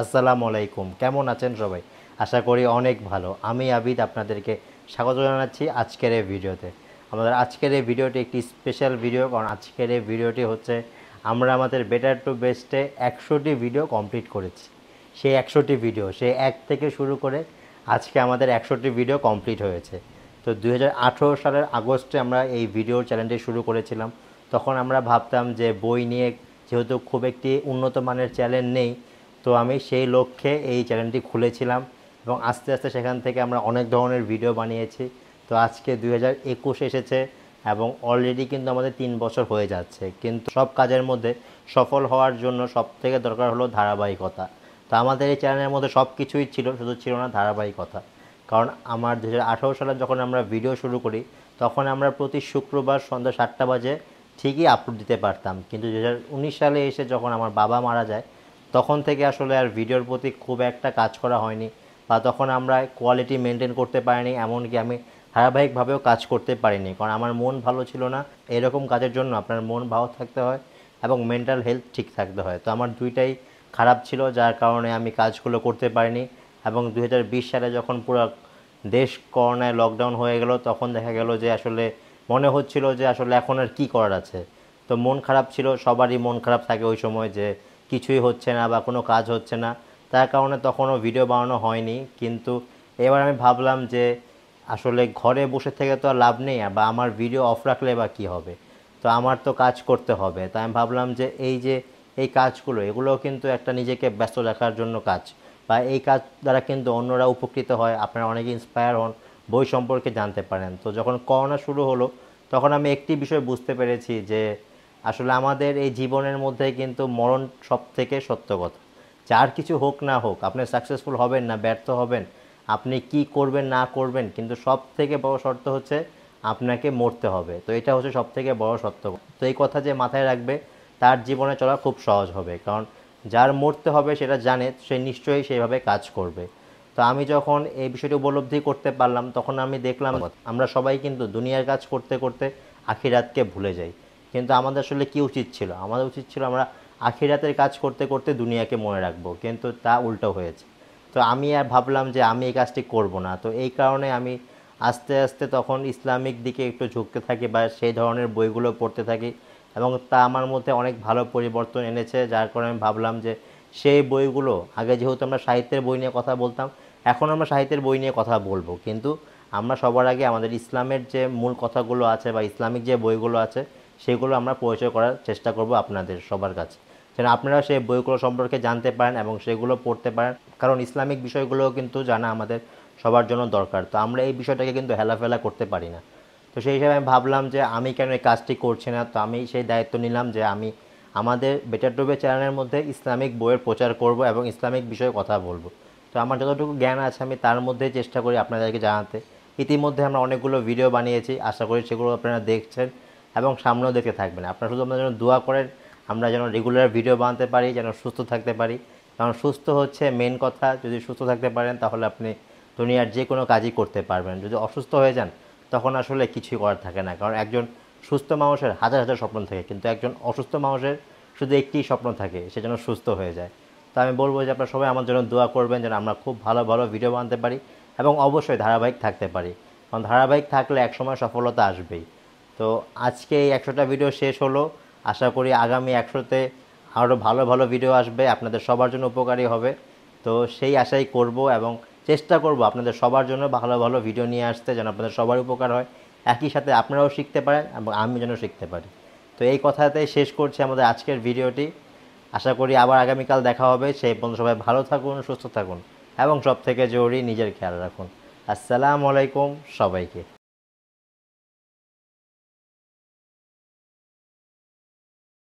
আসসালামু আলাইকুম কেমন আছেন সবাই আশা করি অনেক ভালো আমি আবিদ আপনাদেরকে স্বাগত জানাচ্ছি আজকের এই ভিডিওতে আমাদের আজকের এই ভিডিওটি একটি স্পেশাল ভিডিও কারণ আজকের এই ভিডিওটি হচ্ছে আমরা আমাদের বেটার টু বেস্টে একশোটি ভিডিও কমপ্লিট করেছি সেই একশোটি ভিডিও সেই এক থেকে শুরু করে আজকে আমাদের একশোটি ভিডিও কমপ্লিট হয়েছে তো দু সালের আগস্টে আমরা এই ভিডিও চ্যানেলটি শুরু করেছিলাম তখন আমরা ভাবতাম যে বই নিয়ে যেহেতু খুব একটি উন্নত মানের চ্যানেল নেই তো আমি সেই লক্ষ্যে এই চ্যানেলটি খুলেছিলাম এবং আস্তে আস্তে সেখান থেকে আমরা অনেক ধরনের ভিডিও বানিয়েছি তো আজকে দু এসেছে এবং অলরেডি কিন্তু আমাদের তিন বছর হয়ে যাচ্ছে কিন্তু সব কাজের মধ্যে সফল হওয়ার জন্য সব থেকে দরকার হলো ধারাবাহিকতা তো আমাদের এই চ্যানেলের মধ্যে সব কিছুই ছিল শুধু ছিল না ধারাবাহিকতা কারণ আমার দু সালে যখন আমরা ভিডিও শুরু করি তখন আমরা প্রতি শুক্রবার সন্ধ্যা সাতটা বাজে ঠিকই আপলোড দিতে পারতাম কিন্তু দু সালে এসে যখন আমার বাবা মারা যায় তখন থেকে আসলে আর ভিডিওর প্রতি খুব একটা কাজ করা হয়নি বা তখন আমরা কোয়ালিটি মেনটেন করতে পারিনি এমনকি আমি ধারাবাহিকভাবেও কাজ করতে পারিনি কারণ আমার মন ভালো ছিল না এরকম কাজের জন্য আপনার মন ভালো থাকতে হয় এবং মেন্টাল হেলথ ঠিক থাকতে হয় তো আমার দুইটাই খারাপ ছিল যার কারণে আমি কাজগুলো করতে পারিনি এবং দু সালে যখন পুরো দেশ করোনায় লকডাউন হয়ে গেল তখন দেখা গেল যে আসলে মনে হচ্ছিল যে আসলে এখন আর কী করার আছে তো মন খারাপ ছিল সবারই মন খারাপ থাকে ওই সময় যে কিছুই হচ্ছে না বা কোনো কাজ হচ্ছে না তার কারণে তখনও ভিডিও বানানো হয়নি কিন্তু এবার আমি ভাবলাম যে আসলে ঘরে বসে থেকে তো আর লাভ নেই বা আমার ভিডিও অফ রাখলে বা কী হবে তো আমার তো কাজ করতে হবে তাই আমি ভাবলাম যে এই যে এই কাজগুলো এগুলোও কিন্তু একটা নিজেকে ব্যস্ত রাখার জন্য কাজ বা এই কাজ দ্বারা কিন্তু অন্যরা উপকৃত হয় আপনারা অনেকে ইন্সপায়ার হন বই সম্পর্কে জানতে পারেন তো যখন করোনা শুরু হলো তখন আমি একটি বিষয় বুঝতে পেরেছি যে আসলে আমাদের এই জীবনের মধ্যে কিন্তু মরণ সব থেকে সত্য কথা যার কিছু হোক না হোক আপনি সাকসেসফুল হবেন না ব্যর্থ হবেন আপনি কি করবেন না করবেন কিন্তু সব থেকে বড় শর্ত হচ্ছে আপনাকে মরতে হবে তো এটা হচ্ছে সব থেকে বড় সত্য তো এই কথা যে মাথায় রাখবে তার জীবনে চলা খুব সহজ হবে কারণ যার মরতে হবে সেটা জানে সে নিশ্চয়ই সেইভাবে কাজ করবে তো আমি যখন এই বিষয়টি উপলব্ধি করতে পারলাম তখন আমি দেখলাম আমরা সবাই কিন্তু দুনিয়ার কাজ করতে করতে আখিরাতকে ভুলে যাই কিন্তু আমাদের আসলে কী উচিত ছিল আমাদের উচিত ছিল আমরা আখিরাতের কাজ করতে করতে দুনিয়াকে মনে রাখবো কিন্তু তা উল্টো হয়েছে তো আমি আর ভাবলাম যে আমি এই কাজটি করব না তো এই কারণে আমি আস্তে আস্তে তখন ইসলামিক দিকে একটু ঝুঁকতে থাকি বা সেই ধরনের বইগুলো পড়তে থাকি এবং তা আমার মধ্যে অনেক ভালো পরিবর্তন এনেছে যার কারণে আমি ভাবলাম যে সেই বইগুলো আগে যেহেতু আমরা সাহিত্যের বই নিয়ে কথা বলতাম এখন আমরা সাহিত্যের বই নিয়ে কথা বলবো কিন্তু আমরা সবার আগে আমাদের ইসলামের যে মূল কথাগুলো আছে বা ইসলামিক যে বইগুলো আছে সেগুলো আমরা পরিচয় করার চেষ্টা করব আপনাদের সবার কাছে যেন আপনারা সেই বইগুলো সম্পর্কে জানতে পারেন এবং সেগুলো পড়তে পারেন কারণ ইসলামিক বিষয়গুলো কিন্তু জানা আমাদের সবার জন্য দরকার তো আমরা এই বিষয়টাকে কিন্তু হেলাফেলা করতে পারি না তো সেই হিসাবে আমি ভাবলাম যে আমি কেন এই কাজটি করছি না তো আমি সেই দায়িত্ব নিলাম যে আমি আমাদের বেটার টুবে চ্যানেলের মধ্যে ইসলামিক বইয়ের প্রচার করব এবং ইসলামিক বিষয়ে কথা বলবো তো আমার যতটুকু জ্ঞান আছে আমি তার মধ্যে চেষ্টা করি আপনাদেরকে জানাতে ইতিমধ্যে আমরা অনেকগুলো ভিডিও বানিয়েছি আশা করি সেগুলো আপনারা দেখছেন এবং সামনেও দেখতে থাকবেন আপনারা শুধু আপনার জন্য দোয়া করেন আমরা যেন রেগুলার ভিডিও বানাতে পারি যেন সুস্থ থাকতে পারি কারণ সুস্থ হচ্ছে মেন কথা যদি সুস্থ থাকতে পারেন তাহলে আপনি দুনিয়ার যে কোনো কাজই করতে পারবেন যদি অসুস্থ হয়ে যান তখন আসলে কিছুই করার থাকে না কারণ একজন সুস্থ মানুষের হাজার হাজার স্বপ্ন থাকে কিন্তু একজন অসুস্থ মানুষের শুধু একটি স্বপ্ন থাকে সে যেন সুস্থ হয়ে যায় তো আমি বলবো যে আপনারা সবাই আমার জন্য দোয়া করবেন যেন আমরা খুব ভালো ভালো ভিডিও বানাতে পারি এবং অবশ্যই ধারাবাহিক থাকতে পারি কারণ ধারাবাহিক থাকলে একসময় সফলতা আসবেই তো আজকে এই একশোটা ভিডিও শেষ হলো আশা করি আগামী একশোতে আরও ভালো ভালো ভিডিও আসবে আপনাদের সবার জন্য উপকারী হবে তো সেই আশাই করব এবং চেষ্টা করব আপনাদের সবার জন্য ভালো ভালো ভিডিও নিয়ে আসতে যেন আপনাদের সবার উপকার হয় একই সাথে আপনারাও শিখতে পারেন এবং আমি যেন শিখতে পারি তো এই কথাতেই শেষ করছি আমাদের আজকের ভিডিওটি আশা করি আবার আগামীকাল দেখা হবে সেই পর্যন্ত সবাই ভালো থাকুন সুস্থ থাকুন এবং সব থেকে জরুরি নিজের খেয়াল রাখুন আসসালামু আলাইকুম সবাইকে